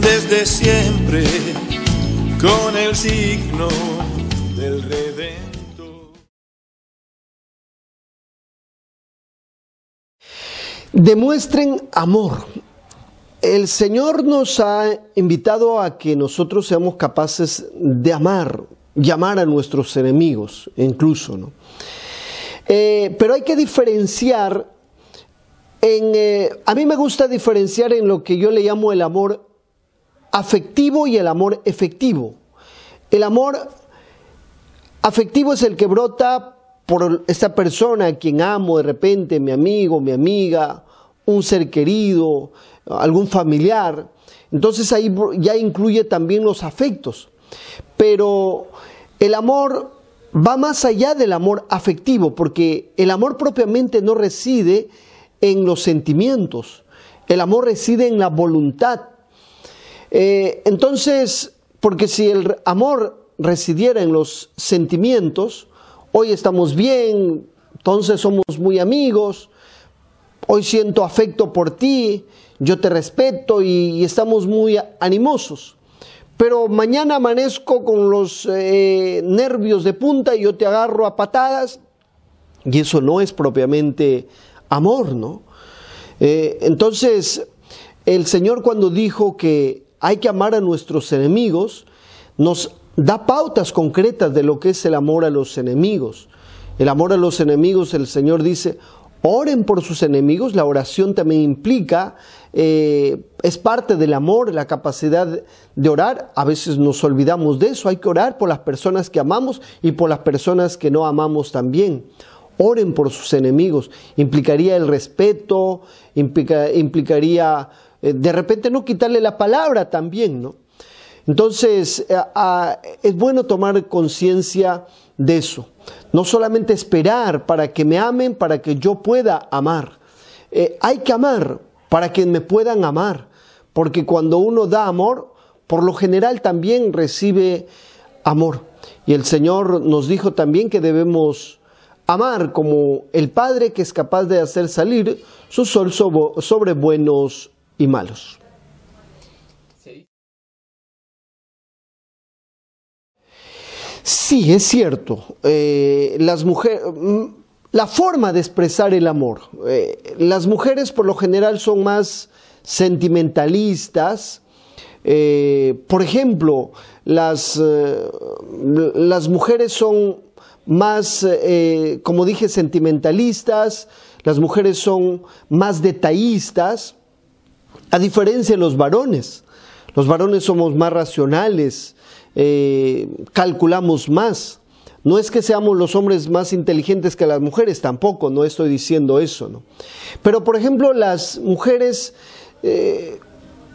desde siempre con el signo del redento. Demuestren amor. El Señor nos ha invitado a que nosotros seamos capaces de amar, llamar a nuestros enemigos, incluso, ¿no? Eh, pero hay que diferenciar eh, a mí me gusta diferenciar en lo que yo le llamo el amor afectivo y el amor efectivo. El amor afectivo es el que brota por esta persona a quien amo de repente, mi amigo, mi amiga, un ser querido, algún familiar. Entonces ahí ya incluye también los afectos. Pero el amor va más allá del amor afectivo, porque el amor propiamente no reside en los sentimientos, el amor reside en la voluntad. Eh, entonces, porque si el amor residiera en los sentimientos, hoy estamos bien, entonces somos muy amigos, hoy siento afecto por ti, yo te respeto y, estamos muy animosos. Pero mañana amanezco con los eh, nervios de punta y yo te agarro a patadas y eso no es propiamente amor, ¿no? Eh, entonces, el Señor cuando dijo que hay que amar a nuestros enemigos, nos da pautas concretas de lo que es el amor a los enemigos. El amor a los enemigos, el Señor dice, oren por sus enemigos, la oración también implica, eh, es parte del amor, la capacidad de orar, a veces nos olvidamos de eso, hay que orar por las personas que amamos y por las personas que no amamos también oren por sus enemigos. Implicaría el respeto, implicaría eh, de repente no quitarle la palabra también, ¿no? Entonces, eh, ah, es bueno tomar conciencia de eso. No solamente esperar para que me amen, para que yo pueda amar. Eh, hay que amar para que me puedan amar. Porque cuando uno da amor, por lo general también recibe amor. Y el Señor nos dijo también que debemos amar como el Padre que es capaz de hacer salir su sol sobre buenos y malos. Sí, es cierto. Eh, las mujeres, mm, la forma de expresar el amor. Eh, las mujeres por lo general son más sentimentalistas. Eh, por ejemplo, las, eh, las mujeres son más, eh, como dije, sentimentalistas, las mujeres son más detallistas, a diferencia de los varones. Los varones somos más racionales, eh, calculamos más. No es que seamos los hombres más inteligentes que las mujeres, tampoco, no estoy diciendo eso. ¿no? Pero, por ejemplo, las mujeres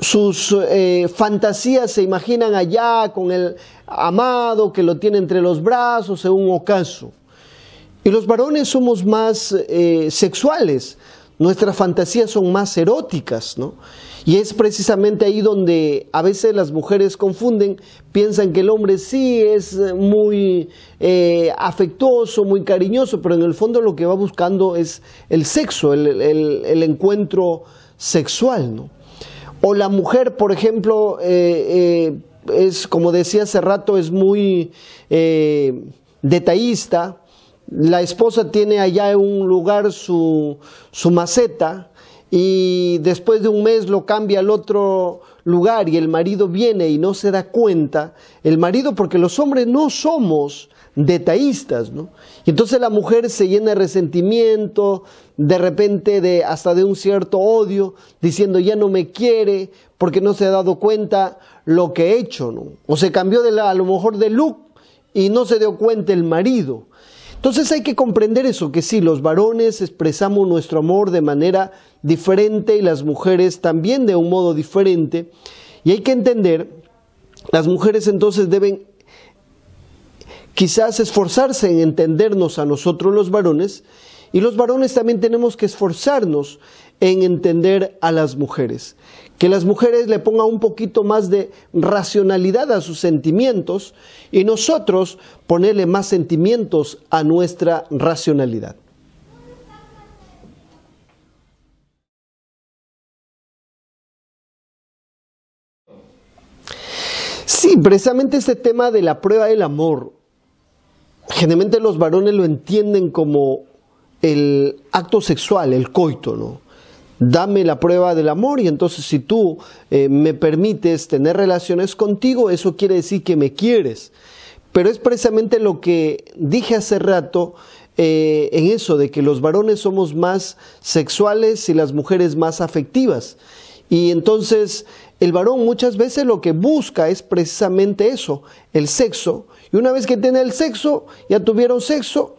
sus eh, fantasías se imaginan allá con el amado que lo tiene entre los brazos en un ocaso. Y los varones somos más eh, sexuales, nuestras fantasías son más eróticas, ¿no? Y es precisamente ahí donde a veces las mujeres confunden, piensan que el hombre sí es muy eh, afectuoso, muy cariñoso, pero en el fondo lo que va buscando es el sexo, el encuentro sexual, ¿no? O la mujer, por ejemplo, eh, eh, es, como decía hace rato, es muy eh, detallista. La esposa tiene allá en un lugar su, su maceta, y después de un mes lo cambia al otro lugar y el marido viene y no se da cuenta, el marido, porque los hombres no somos detallistas, ¿no? Y entonces la mujer se llena de resentimiento, de repente de hasta de un cierto odio, diciendo ya no me quiere porque no se ha dado cuenta lo que he hecho, ¿no? O se cambió de a lo mejor de look y no se dio cuenta el marido. Entonces hay que comprender eso, que sí, los varones expresamos nuestro amor de manera diferente y las mujeres también de un modo diferente. Y hay que entender, las mujeres entonces deben quizás esforzarse en entendernos a nosotros los varones y los varones también tenemos que esforzarnos en entender a las mujeres. Que las mujeres le pongan un poquito más de racionalidad a sus sentimientos y nosotros ponerle más sentimientos a nuestra racionalidad. Sí, precisamente este tema de la prueba del amor, generalmente los varones lo entienden como el acto sexual, el coito, ¿no? Dame la prueba del amor y entonces si tú eh, me permites tener relaciones contigo, eso quiere decir que me quieres. Pero es precisamente lo que dije hace rato eh, en eso, de que los varones somos más sexuales y las mujeres más afectivas. Y entonces el varón muchas veces lo que busca es precisamente eso, el sexo. Y una vez que tiene el sexo, ya tuvieron sexo,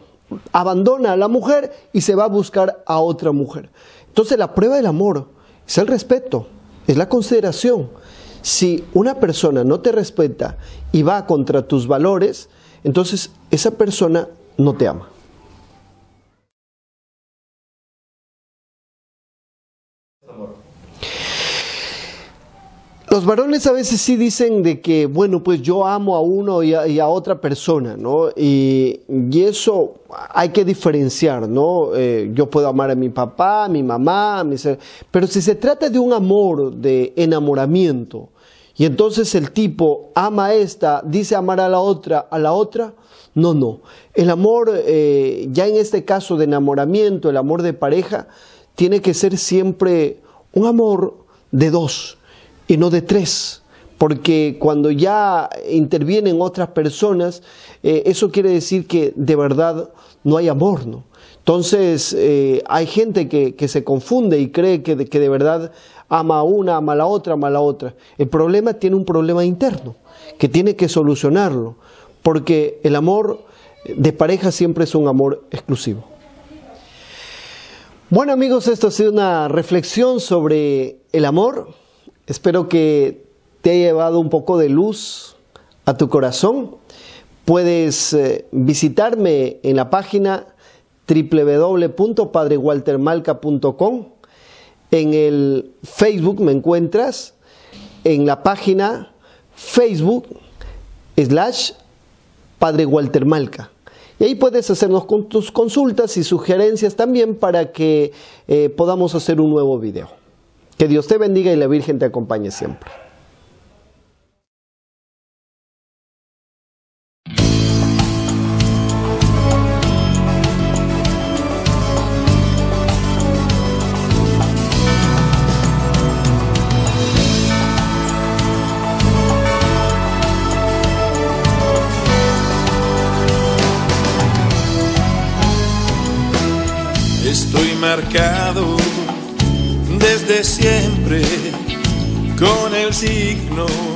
abandona a la mujer y se va a buscar a otra mujer. Entonces la prueba del amor es el respeto, es la consideración. Si una persona no te respeta y va contra tus valores, entonces esa persona no te ama. Los varones a veces sí dicen de que, bueno, pues yo amo a uno y a, otra persona, ¿no? Y, eso hay que diferenciar, ¿no? Eh, yo puedo amar a mi papá, a mi mamá, a Pero si se trata de un amor, de enamoramiento, y entonces el tipo ama a esta, dice amar a la otra, a la otra, no, no. El amor, eh, ya en este caso de enamoramiento, el amor de pareja, tiene que ser siempre un amor de dos no de tres porque cuando ya intervienen otras personas, eh, eso quiere decir que de verdad no hay amor, ¿no? Entonces eh, hay gente que, se confunde y cree que, que de verdad ama a una, ama a la otra, ama a la otra. El problema tiene un problema interno, que tiene que solucionarlo, porque el amor de pareja siempre es un amor exclusivo. Bueno amigos, esto ha sido una reflexión sobre el amor Espero que te haya llevado un poco de luz a tu corazón. Puedes eh, visitarme en la página www.padrewaltermalca.com. En el Facebook me encuentras en la página Facebook slash Padre Y ahí puedes hacernos con tus consultas y sugerencias también para que eh, podamos hacer un nuevo video. Que Dios te bendiga y la Virgen te acompañe siempre. Estoy marcado de siempre con el signo